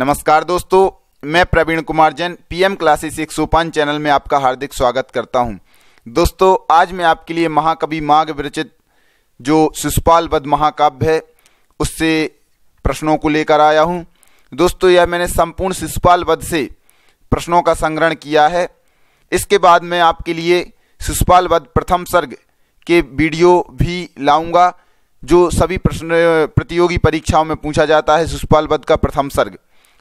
नमस्कार दोस्तों मैं प्रवीण कुमार जैन पीएम क्लासेस एक सोपान चैनल में आपका हार्दिक स्वागत करता हूं दोस्तों आज मैं आपके लिए महाकवि माघ विरचित जो शिशुपाल वध महाकाव्य है उससे प्रश्नों को लेकर आया हूं दोस्तों यह मैंने संपूर्ण शिशुपाल वध से प्रश्नों का संग्रहण किया है इसके बाद मैं आपके लिए शिशुपाल वध प्रथम सर्ग के वीडियो भी लाऊंगा जो सभी प्रश्न प्रतियोगी परीक्षाओं में पूछा जाता है शिशुपाल वध का प्रथम सर्ग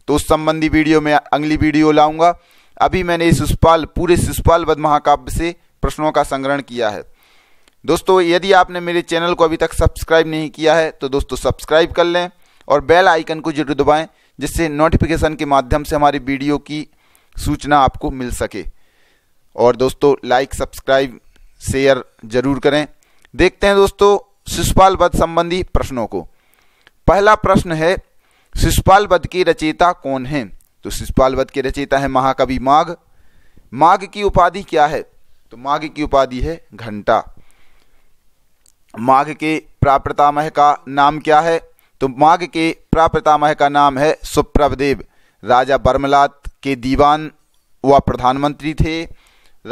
तो उस संबंधी वीडियो में अगली वीडियो लाऊंगा अभी मैंने इस सुषपाल पूरे सुषपाल वध महाकाव्य से प्रश्नों का संग्रहण किया है दोस्तों यदि आपने मेरे चैनल को अभी तक सब्सक्राइब नहीं किया है तो दोस्तों सब्सक्राइब कर लें और बेल आइकन को जरूर दबाएं जिससे नोटिफिकेशन के माध्यम से हमारी वीडियो की सूचना आपको मिल सके और दोस्तों लाइक सब्सक्राइब शेयर जरूर करें देखते हैं दोस्तों सुषपाल वध संबंधी प्रश्नों को पहला प्रश्न है शिषपाल वध की रचयिता कौन है तो शिषपाल वध की रचयिता है महाकवि माघ माघ की उपाधि क्या है तो माघ की उपाधि है घंटा माघ के प्राप्रतामह का नाम क्या है तो माघ के प्राप्रतामह का नाम है सुप्रभदेव राजा बर्मलात के दीवान व प्रधानमंत्री थे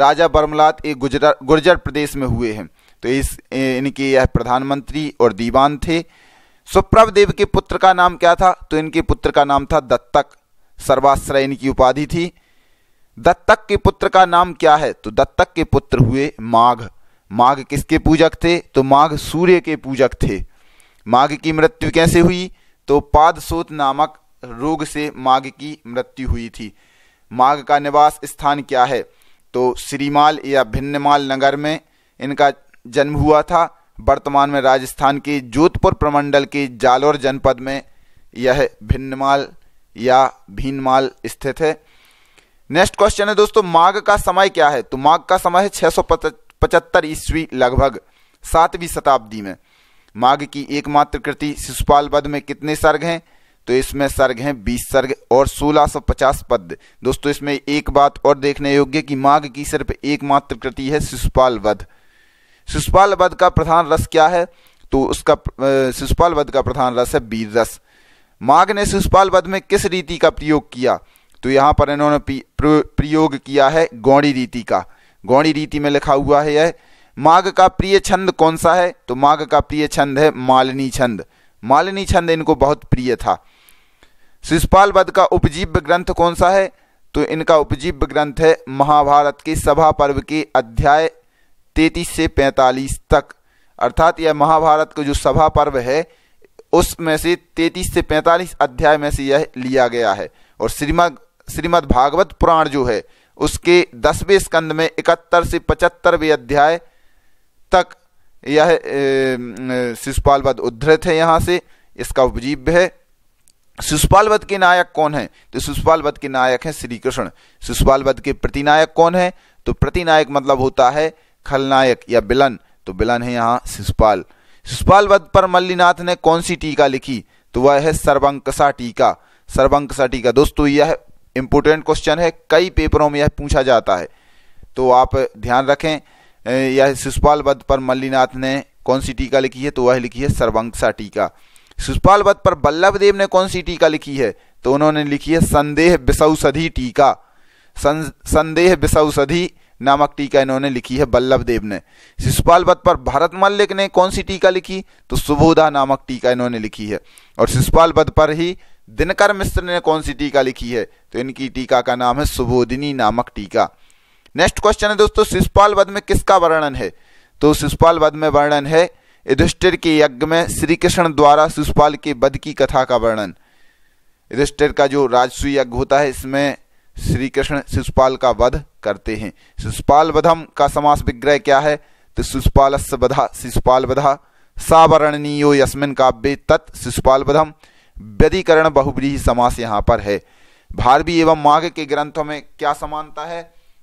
राजा बर्मलात एक गुजरा गुर्जर प्रदेश में हुए हैं तो इस इनके यह प्रधानमंत्री और दीवान थे सुप्रभ देव के पुत्र का नाम क्या था तो इनके पुत्र का नाम था दत्तक सर्वाश्रय इनकी उपाधि थी दत्तक के पुत्र का नाम क्या है तो दत्तक के पुत्र हुए माघ माघ किसके पूजक थे तो माघ सूर्य के पूजक थे माघ की मृत्यु कैसे हुई तो पादसोत नामक रोग से माघ की मृत्यु हुई थी माघ का निवास स्थान क्या है तो श्रीमाल या भिन्नमाल नगर में इनका जन्म हुआ था वर्तमान में राजस्थान की जोधपुर प्रमंडल की जालौर जनपद में यह भिन्नमाल या भीनमाल स्थित है नेक्स्ट क्वेश्चन है दोस्तों माघ का समय क्या है तो माघ का समय है छह सौ पचहत्तर ईस्वी लगभग सातवीं शताब्दी में माघ की एकमात्र कृति शिशुपाल वध में कितने सर्ग हैं तो इसमें सर्ग हैं बीस सर्ग और सोलह सौ पचास पद दोस्तों इसमें एक बात और देखने योग्य कि माघ की सिर्फ एकमात्र कृति है शिशुपाल वध शिशुपाल वध का प्रधान रस क्या है तो उसका शिशुपाल वध का प्रधान रस है बीर रस माघ ने शिशुपाल वध में किस रीति का प्रयोग किया तो यहाँ पर इन्होंने प्रयोग किया है गौड़ी रीति का गौड़ी रीति में लिखा हुआ है यह माघ का प्रिय छंद कौन सा है तो माघ का प्रिय छंद है मालिनी छंद मालिनी छंद इनको बहुत प्रिय था शिशुपाल वध का उपजीव्य ग्रंथ कौन सा है तो इनका उपजीव्य ग्रंथ है महाभारत के सभा पर्व के अध्याय तैतीस से पैंतालीस तक अर्थात यह महाभारत का जो सभा पर्व है उसमें से तैतीस से पैंतालीस अध्याय में से यह लिया गया है और श्रीमद श्रीमद भागवत पुराण जो है उसके दसवें स्कंद में इकहत्तर से पचहत्तरवें अध्याय तक यह शिशुपाल वध उद्धृत है यहाँ से इसका उपजीव्य है शिशुपाल वध के नायक कौन है तो शिशुपाल वध के नायक हैं श्री कृष्ण शिशुपाल वध के प्रतिनायक कौन है तो प्रतिनायक मतलब होता है खलनायक या बिलन तो बिलन है यहाँ शिशुपाल शिशुपाल वध पर मल्लीनाथ ने कौन सी टीका लिखी तो वह है सर्वंकसा टीका सर्वंकसा टीका दोस्तों यह इंपोर्टेंट क्वेश्चन है कई पेपरों में यह पूछा जाता है तो आप ध्यान रखें यह शिशुपाल वध पर मल्लीनाथ ने कौन सी टीका लिखी है तो वह लिखी है सर्वंकसा टीका शिशुपाल वध पर बल्लभ देव ने कौन सी टीका लिखी है तो उन्होंने लिखी है संदेह बिसौषधि टीका संदेह बिसौषधि नामक टीका इन्होंने लिखी है बल्लभ देव ने शिशुपाल वध पर भारत मल्लिक ने कौन सी टीका लिखी तो सुबोधा नामक टीका इन्होंने लिखी है और शिशुपाल वध पर ही दिनकर मिश्र ने कौन सी टीका लिखी है तो इनकी टीका का नाम है सुबोधिनी नामक टीका नेक्स्ट क्वेश्चन है दोस्तों शिशुपाल वध में किसका वर्णन है तो शिशुपाल वध में वर्णन है युधिष्ठिर के यज्ञ में श्री कृष्ण द्वारा शिशुपाल के वध की कथा का वर्णन युधिष्ठिर का जो राजस्वी यज्ञ होता है इसमें श्री कृष्ण शिशुपाल का वध करते हैं शिशुपाल वधम का समास विग्रह क्या है तो शिशुपाल बधा शिशुपाल बधा सावरणीयो यस्मिन काव्य तत् शिशुपाल बधम व्यधिकरण बहुब्रीही समास यहाँ पर है भारवी एवं माघ के ग्रंथों में क्या समानता है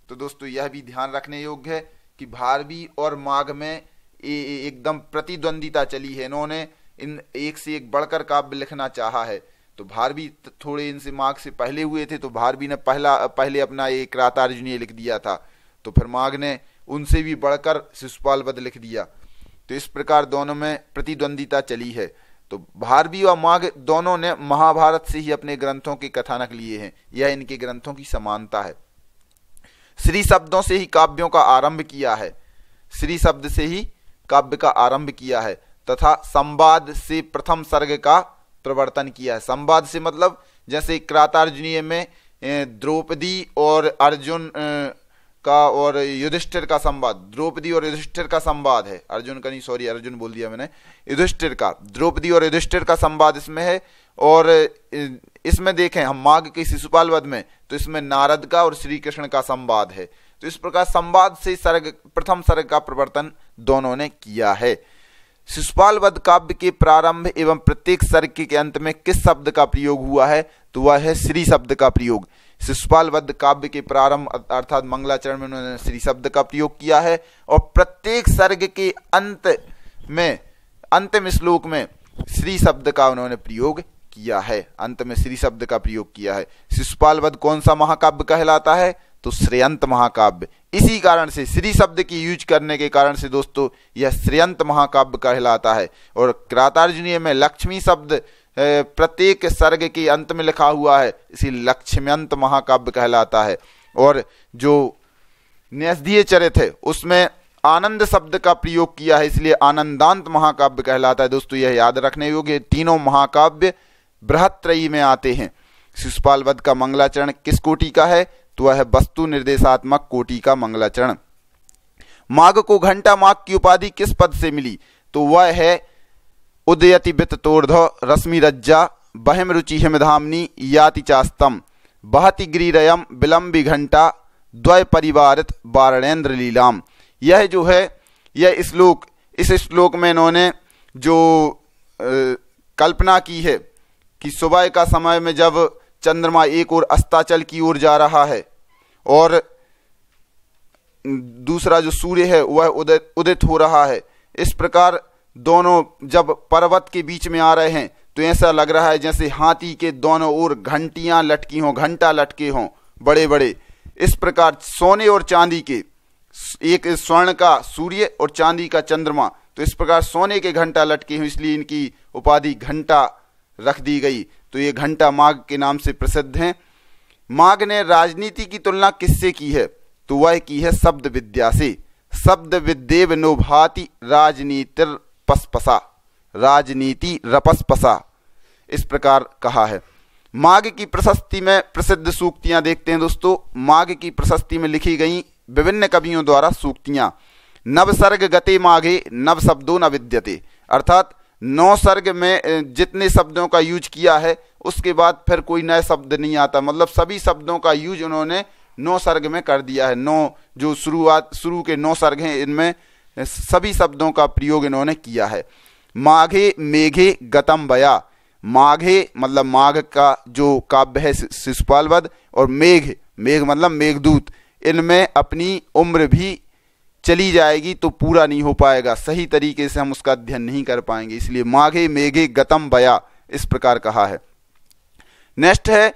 तो दोस्तों यह भी ध्यान रखने योग्य है कि भारवी और माघ में एकदम प्रतिद्वंदिता चली है इन्होंने इन एक से एक बढ़कर काव्य लिखना चाहा है तो भार भी थोड़े इनसे माघ से पहले हुए थे तो भार भी ने पहला पहले अपना एक रातार्जुनीय लिख दिया था तो फिर माघ ने उनसे भी बढ़कर शिशुपाल वध लिख दिया तो इस प्रकार दोनों में प्रतिद्वंदिता चली है तो भारवी और माघ दोनों ने महाभारत से ही अपने ग्रंथों के कथानक लिए हैं यह इनके ग्रंथों की समानता है श्री शब्दों से ही काव्यों का आरंभ किया है श्री शब्द से ही काव्य का आरंभ किया है तथा संवाद से प्रथम सर्ग का प्रवर्तन किया संवाद से मतलब जैसे क्रातार्जुनीय में द्रौपदी और अर्जुन का और युधिष्ठिर का संवाद द्रौपदी और युधिष्ठिर का संवाद है अर्जुन का नहीं सॉरी अर्जुन बोल दिया मैंने युधिष्ठिर का द्रौपदी और युधिष्ठिर का संवाद इसमें है और इसमें देखें हम माघ के शिशुपाल वध में तो इसमें नारद का और श्री कृष्ण का संवाद है तो इस प्रकार संवाद से सर्ग प्रथम सर्ग का प्रवर्तन दोनों ने किया है शिशुपाल वध काव्य के प्रारंभ एवं प्रत्येक सर्ग के अंत में किस शब्द का प्रयोग हुआ है तो वह है श्री शब्द का प्रयोग शिशुपाल वध काव्य के प्रारंभ अर्थात मंगलाचरण में उन्होंने श्री शब्द का प्रयोग किया है और प्रत्येक सर्ग के अंत में अंतिम श्लोक में श्री शब्द का उन्होंने प्रयोग किया है अंत में श्री शब्द का प्रयोग किया है शिशुपाल वध कौन सा महाकाव्य कहलाता है तो श्रेयंत महाकाव्य इसी कारण से श्री शब्द की यूज करने के कारण से दोस्तों यह श्रेयंत महाकाव्य कहलाता है और क्रातार्जुनीय में लक्ष्मी शब्द प्रत्येक सर्ग के अंत में लिखा हुआ है इसी लक्ष्म्यंत महाकाव्य कहलाता है और जो न्यासदीय चरित है उसमें आनंद शब्द का प्रयोग किया है इसलिए आनंदांत महाकाव्य कहलाता है दोस्तों यह याद रखने योग्य तीनों महाकाव्य बृहत्रयी में आते हैं शिशुपाल वध का मंगलाचरण किस कोटि का है तो वह वस्तु निर्देशात्मक कोटि का मंगलाचरण माघ को घंटा माघ की उपाधि किस पद से मिली तो वह है उदयति वित्त तोर्ध रश्मि रज्जा बहम रुचि हिमधामनी याति चास्तम बहति गिरिरयम विलंबी घंटा द्वय परिवारित बारणेन्द्र लीलाम यह जो है यह श्लोक इस श्लोक में इन्होंने जो आ, कल्पना की है कि सुबह का समय में जब चंद्रमा एक और अस्ताचल की ओर जा रहा है और दूसरा जो सूर्य है वह उदय उदित हो रहा है इस प्रकार दोनों जब पर्वत के बीच में आ रहे हैं तो ऐसा लग रहा है जैसे हाथी के दोनों ओर घंटियां लटकी हों घंटा लटके हों बड़े बड़े इस प्रकार सोने और चांदी के एक स्वर्ण का सूर्य और चांदी का चंद्रमा तो इस प्रकार सोने के घंटा लटके हों इसलिए इनकी उपाधि घंटा रख दी गई तो ये घंटा माघ के नाम से प्रसिद्ध हैं माघ ने राजनीति की तुलना किससे की है तो वह की है शब्द विद्या से शब्द विद्येव नो भाति राजनीतिर पसपसा राजनीति रपसपसा इस प्रकार कहा है माघ की प्रशस्ति में प्रसिद्ध सूक्तियां देखते हैं दोस्तों माघ की प्रशस्ति में लिखी गई विभिन्न कवियों द्वारा सूक्तियां नवसर्ग गते माघे नव शब्दों न विद्यते अर्थात नौ सर्ग में जितने शब्दों का यूज किया है उसके बाद फिर कोई नया शब्द नहीं आता मतलब सभी शब्दों का यूज उन्होंने नौ सर्ग में कर दिया है नौ जो शुरुआत शुरू के नौ सर्ग हैं इनमें सभी शब्दों का प्रयोग इन्होंने किया है माघे मेघे गतम बया माघे मतलब माघ का जो काव्य है शिशुपाल वध और मेघ मेघ मतलब मेघदूत इनमें अपनी उम्र भी चली जाएगी तो पूरा नहीं हो पाएगा सही तरीके से हम उसका अध्ययन नहीं कर पाएंगे इसलिए माघे मेघे गतम बया इस प्रकार कहा है नेक्स्ट है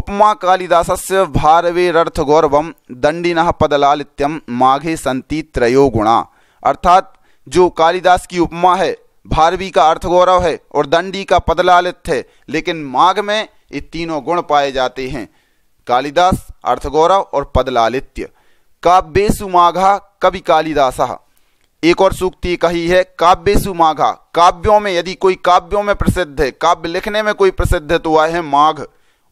उपमा कालिदास भारवे भारवेरर्थ गौरवम दंडिन पदलालित्यम माघे संति त्रयो गुणा अर्थात जो कालिदास की उपमा है भारवी का अर्थ गौरव है और दंडी का पदलालित्य है लेकिन माघ में ये तीनों गुण पाए जाते हैं कालिदास अर्थगौरव और पदलालित्य काव्येशु माघा कवि कालिदास एक और सूक्ति कही है काव्यसु माघा काव्यों में यदि कोई काव्यों में प्रसिद्ध है काव्य लिखने में कोई प्रसिद्ध है तो आए हैं माघ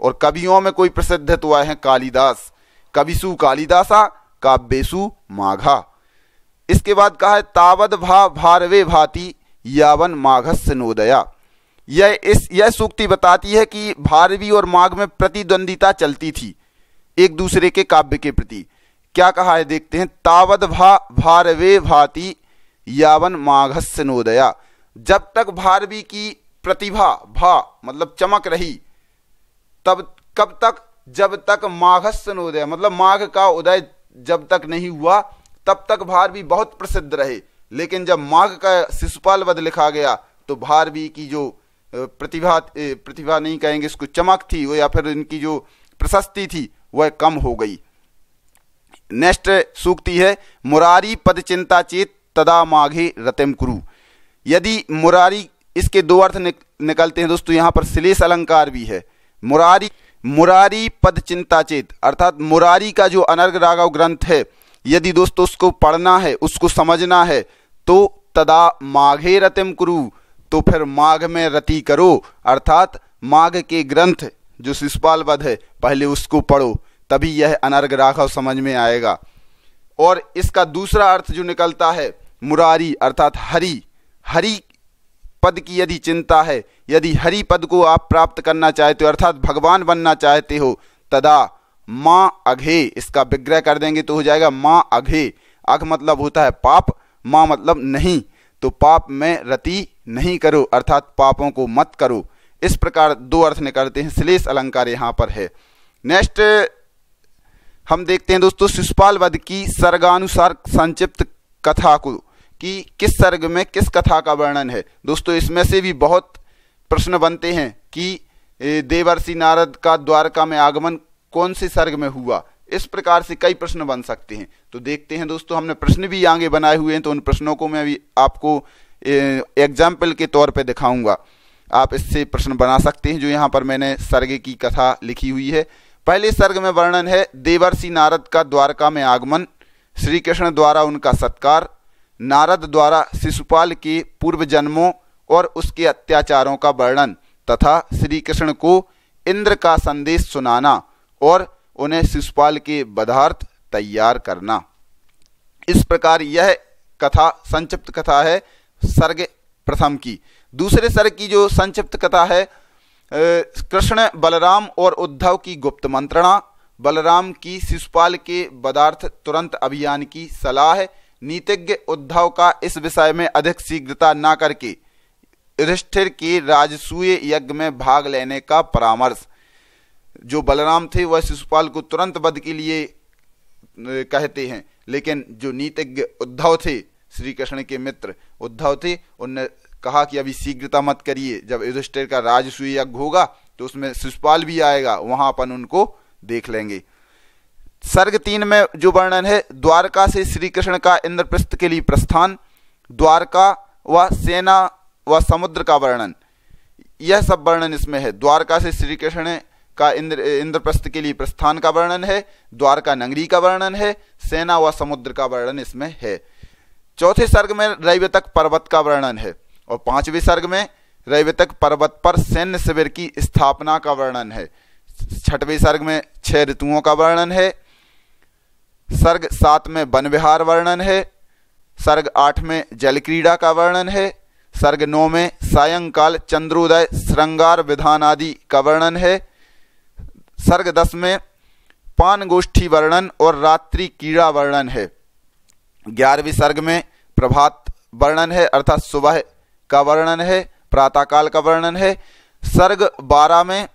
और कवियों में कोई प्रसिद्ध है तो आए हैं कालिदास कविसु कालिदासा काव्यसु माघा इसके बाद कहा है तावद भा भारवे भाति यावन माघस नोदया यह इस यह सूक्ति बताती है कि भारवी और माघ में प्रतिद्वंदिता चलती थी एक दूसरे के काव्य के प्रति क्या कहा है देखते हैं तावद भा भारवे भाति यावन माघस्य नोदया जब तक भारवी की प्रतिभा भा मतलब चमक रही तब कब तक जब तक माघस्य नोदय मतलब माघ का उदय जब तक नहीं हुआ तब तक भारवी बहुत प्रसिद्ध रहे लेकिन जब माघ का शिशुपाल वध लिखा गया तो भारवी की जो प्रतिभा प्रतिभा नहीं कहेंगे इसको चमक थी या फिर इनकी जो प्रशस्ति थी वह कम हो गई नेक्स्ट सूक्ति है मुरारी पद चिंता चेत तदा माघे रतम कुरु यदि मुरारी इसके दो अर्थ निक, निकलते हैं दोस्तों यहाँ पर श्लेष अलंकार भी है मुरारी मुरारी पद चिंता चेत अर्थात मुरारी का जो अनर्ग राघव ग्रंथ है यदि दोस्तों उसको पढ़ना है उसको समझना है तो तदा माघे रतिम कुरु तो फिर माघ में रति करो अर्थात माघ के ग्रंथ जो शिषपाल वध है पहले उसको पढ़ो तभी यह अनर्घ राघव समझ में आएगा और इसका दूसरा अर्थ जो निकलता है मुरारी अर्थात हरि हरि पद की यदि चिंता है यदि हरि पद को आप प्राप्त करना चाहते हो अर्थात भगवान बनना चाहते हो तदा माँ अघे इसका विग्रह कर देंगे तो हो जाएगा माँ अघे अघ मतलब होता है पाप माँ मतलब नहीं तो पाप में रति नहीं करो अर्थात पापों को मत करो इस प्रकार दो अर्थ निकलते हैं श्लेष अलंकार यहाँ पर है नेक्स्ट हम देखते हैं दोस्तों शिष्यपाल वध की सर्गानुसार संक्षिप्त कथा को कि किस सर्ग में किस कथा का वर्णन है दोस्तों इसमें से भी बहुत प्रश्न बनते हैं कि देवर्षि नारद का द्वारका में आगमन कौन से सर्ग में हुआ इस प्रकार से कई प्रश्न बन सकते हैं तो देखते हैं दोस्तों हमने प्रश्न भी आगे बनाए हुए हैं तो उन प्रश्नों को मैं भी आपको एग्जाम्पल के तौर पर दिखाऊंगा आप इससे प्रश्न बना सकते हैं जो यहाँ पर मैंने सर्ग की कथा लिखी हुई है पहले सर्ग में वर्णन है देवर्षि नारद का द्वारका में आगमन श्री कृष्ण द्वारा उनका सत्कार नारद द्वारा शिशुपाल के पूर्व जन्मों और उसके अत्याचारों का वर्णन तथा श्री कृष्ण को इंद्र का संदेश सुनाना और उन्हें शिशुपाल के पदार्थ तैयार करना इस प्रकार यह कथा संक्षिप्त कथा है सर्ग प्रथम की दूसरे सर्ग की जो संक्षिप्त कथा है कृष्ण बलराम और उद्धव की गुप्त मंत्रणा बलराम की शिशुपाल के पदार्थ तुरंत अभियान की सलाह नीतिज्ञ उद्धव का इस विषय में अधिक शीघ्रता न करके युधिष्ठिर के राजसूय यज्ञ में भाग लेने का परामर्श जो बलराम थे वह शिशुपाल को तुरंत वध के लिए कहते हैं लेकिन जो नीतिज्ञ उद्धव थे श्री कृष्ण के मित्र उद्धव थे उन कहा कि अभी शीघ्रता मत करिए जब युधिष्ठिर का राजसूय यज्ञ होगा तो उसमें सुषपाल भी आएगा वहां अपन उनको देख लेंगे सर्ग तीन में जो वर्णन है द्वारका से श्री कृष्ण का इंद्रप्रस्थ के लिए प्रस्थान द्वारका व सेना व समुद्र का वर्णन यह सब वर्णन इसमें है द्वारका से श्री कृष्ण का इंद्र इंद्रप्रस्थ के लिए प्रस्थान का वर्णन है द्वारका नगरी का वर्णन है सेना व समुद्र का वर्णन इसमें है चौथे सर्ग में रैवतक पर्वत का वर्णन है और पांचवें सर्ग में रैवतक पर्वत पर सैन्य शिविर की स्थापना का वर्णन है छठवें सर्ग में छह ऋतुओं का वर्णन है सर्ग सात में वन विहार वर्णन है सर्ग आठ में जल क्रीड़ा का वर्णन है सर्ग नौ में सायंकाल चंद्रोदय श्रृंगार विधान आदि का वर्णन है सर्ग दस में पान गोष्ठी वर्णन और रात्रि क्रीड़ा वर्णन है ग्यारहवीं सर्ग में प्रभात वर्णन है अर्थात सुबह का वर्णन है प्रातःकाल का वर्णन है सर्ग बारह में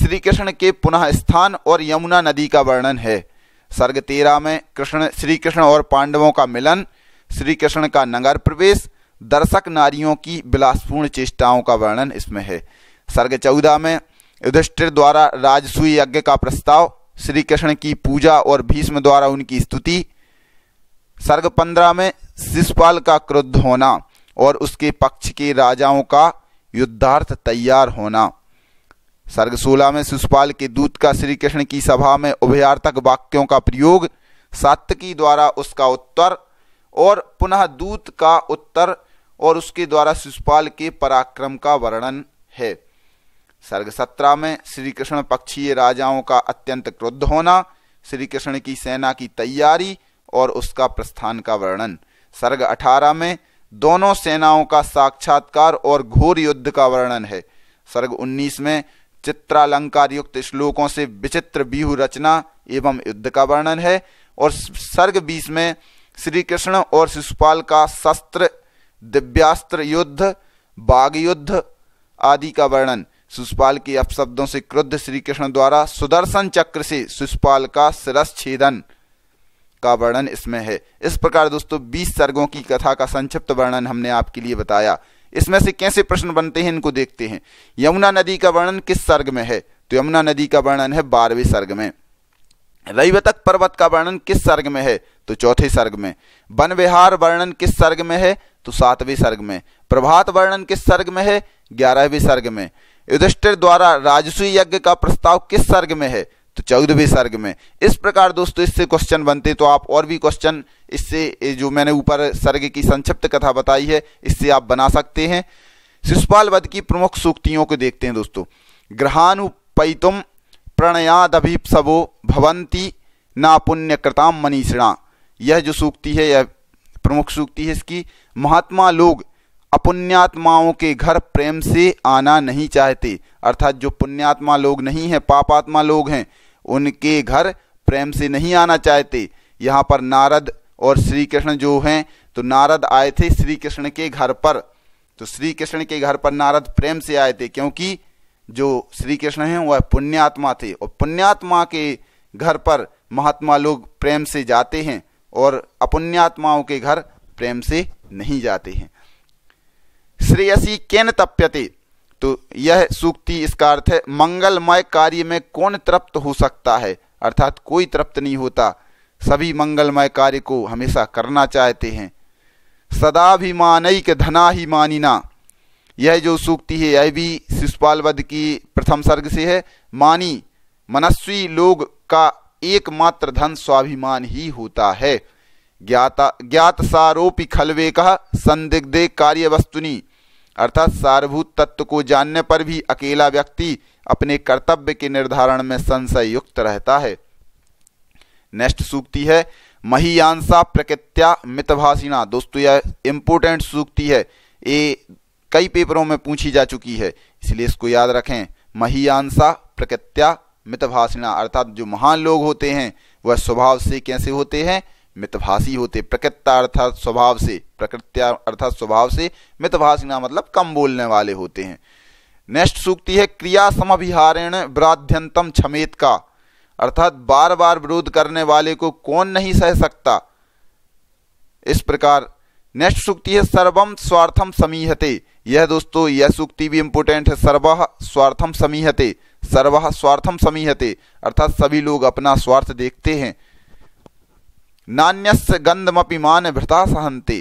श्री कृष्ण के पुनः स्थान और यमुना नदी का वर्णन है सर्ग तेरह में कृष्ण श्री कृष्ण और पांडवों का मिलन श्री कृष्ण का नगर प्रवेश दर्शक नारियों की विलासपूर्ण चेष्टाओं का वर्णन इसमें है सर्ग चौदह में युधिष्ठिर द्वारा राजसूय यज्ञ का प्रस्ताव श्री कृष्ण की पूजा और भीष्म द्वारा उनकी स्तुति सर्ग पंद्रह में शिशुपाल का क्रुद्ध होना और उसके पक्ष के राजाओं का युद्धार्थ तैयार होना सर्गसूला में शिशुपाल के दूत का श्री कृष्ण की सभा में उभयार्थक वाक्यों का प्रयोग सात्विकी द्वारा उसका उत्तर और पुनः दूत का उत्तर और उसके द्वारा शिशुपाल के पराक्रम का वर्णन है सर्ग सत्रह में श्री कृष्ण पक्षीय राजाओं का अत्यंत क्रुद्ध होना श्री कृष्ण की सेना की तैयारी और उसका प्रस्थान का वर्णन सर्ग अठारह में दोनों सेनाओं का साक्षात्कार और घोर युद्ध का वर्णन है सर्ग 19 में चित्रालंकार युक्त श्लोकों से विचित्र बिहू रचना एवं युद्ध का वर्णन है और सर्ग 20 में श्री कृष्ण और शिशुपाल का शस्त्र दिव्यास्त्र युद्ध बाघ युद्ध आदि का वर्णन शिशुपाल के अपशब्दों से क्रुद्ध श्री कृष्ण द्वारा सुदर्शन चक्र से शिशुपाल का सिरस छेदन का वर्णन इसमें है इस प्रकार दोस्तों बीस सर्गों की कथा का संक्षिप्त वर्णन हमने आपके लिए बताया इसमें से कैसे प्रश्न बनते हैं इनको देखते हैं यमुना नदी का वर्णन किस सर्ग में है तो यमुना नदी का वर्णन है बारहवें सर्ग में रईवतक पर्वत का वर्णन किस सर्ग में है तो चौथे सर्ग में वन विहार वर्णन किस सर्ग में है तो सातवें सर्ग में प्रभात वर्णन किस सर्ग में है ग्यारहवें सर्ग में युधिष्ठिर द्वारा राजस्वी यज्ञ का प्रस्ताव किस सर्ग में है तो चौदहवें सर्ग में इस प्रकार दोस्तों इससे क्वेश्चन बनते तो आप और भी क्वेश्चन इससे जो मैंने ऊपर सर्ग की संक्षिप्त कथा बताई है इससे आप बना सकते हैं शिशुपाल वध की प्रमुख सूक्तियों को देखते हैं दोस्तों ग्रहानुपैतुम प्रणयादभीपसवो भवंती ना पुण्यकृताम मनीषणा यह जो सूक्ति है यह प्रमुख सूक्ति है इसकी महात्मा लोग अपुण्यात्माओं के घर प्रेम से आना नहीं चाहते अर्थात जो पुण्यात्मा लोग नहीं हैं पापात्मा लोग हैं उनके घर प्रेम से नहीं आना चाहते यहाँ पर नारद और श्री कृष्ण जो हैं तो नारद आए थे श्री कृष्ण के घर पर तो श्री कृष्ण के घर पर नारद प्रेम से आए थे क्योंकि जो श्री कृष्ण हैं वह पुण्यात्मा थे और पुण्यात्मा के घर पर महात्मा लोग प्रेम से जाते हैं और अपुण्यात्माओं के घर प्रेम से नहीं जाते हैं श्रेयसी केन तप्यते तो यह सूक्ति इसका अर्थ है मंगलमय कार्य में कौन तृप्त हो सकता है अर्थात कोई तृप्त नहीं होता सभी मंगलमय कार्य को हमेशा करना चाहते हैं सदाभिमानिक मानिना यह जो सूक्ति है यह भी शिष्यपाल वध की प्रथम सर्ग से है मानी मनस्वी लोग का एकमात्र धन स्वाभिमान ही होता है ज्ञाता ज्ञात सारोपी खलवे कहा संदिग्धे कार्य वस्तुनी अर्थात सारभूत तत्व को जानने पर भी अकेला व्यक्ति अपने कर्तव्य के निर्धारण में संशय युक्त रहता है नेक्स्ट सूक्ति है महियांसा प्रकृत्या मितभाषिणा दोस्तों यह इंपोर्टेंट सूक्ति है ये कई पेपरों में पूछी जा चुकी है इसलिए इसको याद रखें महियांसा प्रकृत्या मितभाषिणा अर्थात जो महान लोग होते हैं वह स्वभाव से कैसे होते हैं मितभाषी होते प्रकृत्या अर्थात स्वभाव से प्रकृत्या अर्थात स्वभाव से मितभाषी ना मतलब कम बोलने वाले होते हैं नेक्स्ट सूक्ति है क्रिया समभिहारेण व्राध्यंतम क्षमेत का अर्थात बार बार विरोध करने वाले को कौन नहीं सह सकता इस प्रकार नेक्स्ट सूक्ति है सर्वम स्वार्थम समीहते यह दोस्तों यह सूक्ति भी इंपोर्टेंट है सर्व स्वार्थम समीहते सर्व स्वार्थम समीहते अर्थात सभी लोग अपना स्वार्थ देखते हैं नान्यस्य गंधमपि मान भ्रता सहनते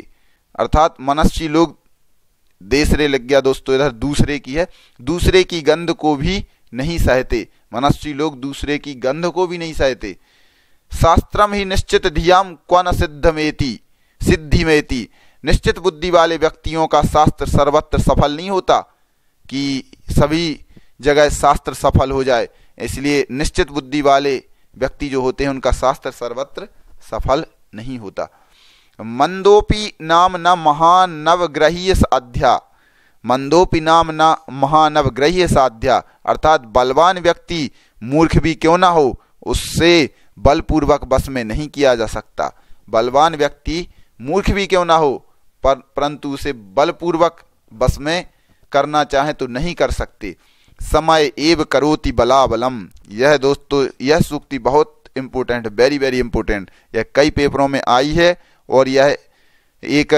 अर्थात मनस्वी लोग देसरे लग गया दोस्तों इधर दूसरे की है दूसरे की गंध को भी नहीं सहते मनस्वी लोग दूसरे की गंध को भी नहीं सहते शास्त्रम ही निश्चित धियाम क्वन सिद्धमेति में निश्चित बुद्धि वाले व्यक्तियों का शास्त्र सर्वत्र सफल नहीं होता कि सभी जगह शास्त्र सफल हो जाए इसलिए निश्चित बुद्धि वाले व्यक्ति जो होते हैं उनका शास्त्र सर्वत्र सफल नहीं होता मंदोपी नाम न महानवग्रही साध्या मंदोपी नाम न महानवग्रही साध्या अर्थात बलवान व्यक्ति मूर्ख भी क्यों ना हो उससे बलपूर्वक बस में नहीं किया जा सकता बलवान व्यक्ति मूर्ख भी क्यों ना हो पर परंतु उसे बलपूर्वक बस में करना चाहे तो नहीं कर सकते समय एव करोति बलाबलम यह दोस्तों यह सूक्ति बहुत इम्पोर्टेंट वेरी वेरी इम्पोर्टेंट यह कई पेपरों में आई है और यह एक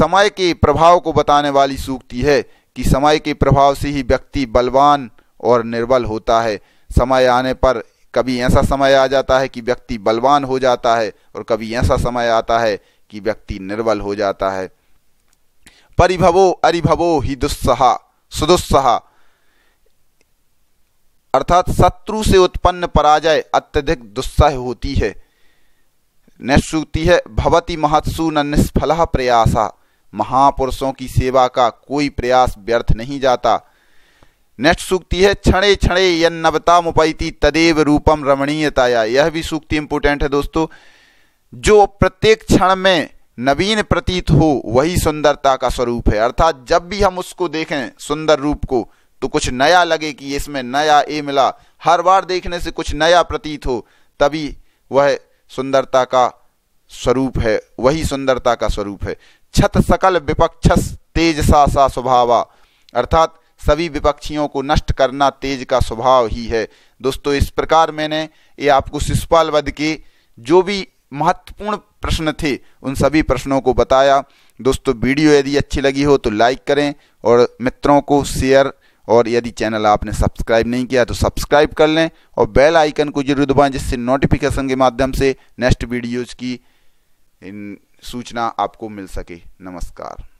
समय के प्रभाव को बताने वाली सूक्ति है कि समय के प्रभाव से ही व्यक्ति बलवान और निर्बल होता है समय आने पर कभी ऐसा समय आ जाता है कि व्यक्ति बलवान हो जाता है और कभी ऐसा समय आता है कि व्यक्ति निर्बल हो जाता है परिभवो अरिभवो ही दुस्सहा सुदुस्सहा अर्थात शत्रु से उत्पन्न पराजय अत्यधिक दुस्सह होती है निश्रुति है भवती महत्सु न निष्फल प्रयास महापुरुषों की सेवा का कोई प्रयास व्यर्थ नहीं जाता नेक्स्ट सूक्ति है क्षणे क्षणे यन नवता मुपैती तदेव रूपम रमणीयताया यह भी सूक्ति इंपोर्टेंट है दोस्तों जो प्रत्येक क्षण में नवीन प्रतीत हो वही सुंदरता का स्वरूप है अर्थात जब भी हम उसको देखें सुंदर रूप को तो कुछ नया लगे कि इसमें नया ए मिला हर बार देखने से कुछ नया प्रतीत हो तभी वह सुंदरता का स्वरूप है वही सुंदरता का स्वरूप है छत सकल विपक्षस तेज सा सा स्वभावा अर्थात सभी विपक्षियों को नष्ट करना तेज का स्वभाव ही है दोस्तों इस प्रकार मैंने ये आपको शिष्यपाल वध के जो भी महत्वपूर्ण प्रश्न थे उन सभी प्रश्नों को बताया दोस्तों वीडियो यदि अच्छी लगी हो तो लाइक करें और मित्रों को शेयर और यदि चैनल आपने सब्सक्राइब नहीं किया तो सब्सक्राइब कर लें और बेल आइकन को जरूर दबाएं जिससे नोटिफिकेशन के माध्यम से नेक्स्ट वीडियोज़ की सूचना आपको मिल सके नमस्कार